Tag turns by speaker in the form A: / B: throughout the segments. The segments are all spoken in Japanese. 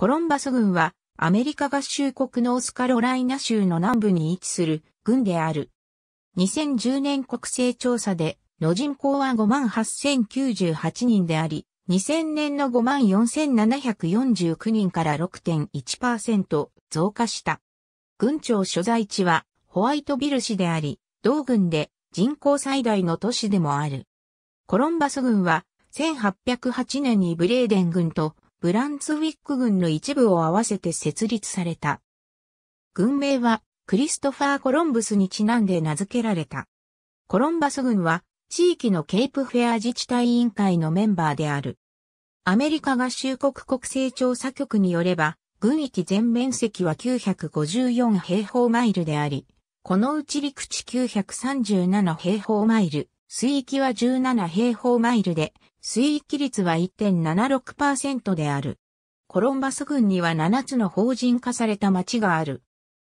A: コロンバス軍はアメリカ合衆国ノースカロライナ州の南部に位置する軍である。2010年国勢調査での人口は58,098人であり、2000年の54,749人から6.1%増加した。軍庁所在地はホワイトビル市であり、同軍で人口最大の都市でもある。コロンバス軍は1808年にブレーデン軍とブランツウィック軍の一部を合わせて設立された。軍名はクリストファー・コロンブスにちなんで名付けられた。コロンバス軍は地域のケープフェア自治体委員会のメンバーである。アメリカ合衆国国勢調査局によれば、軍域全面積は954平方マイルであり、このうち陸地937平方マイル、水域は17平方マイルで、水域率は1.76%である。コロンバス郡には7つの法人化された町がある。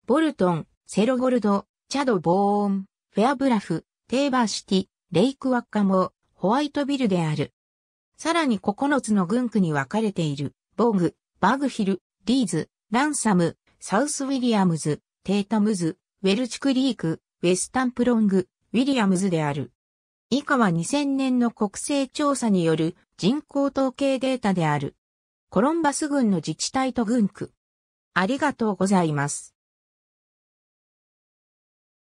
A: ボルトン、セロゴルド、チャド・ボーン、フェアブラフ、テーバーシティ、レイク・ワッカモ、ホワイトビルである。さらに9つの郡区に分かれている、ボーグ、バグヒル、リーズ、ランサム、サウス・ウィリアムズ、テータムズ、ウェルチクリーク、ウェスタンプロング、ウィリアムズである。以下は2000年の国勢調査による人口統計データである。コロンバス郡の自治体と軍区。ありがとうございます。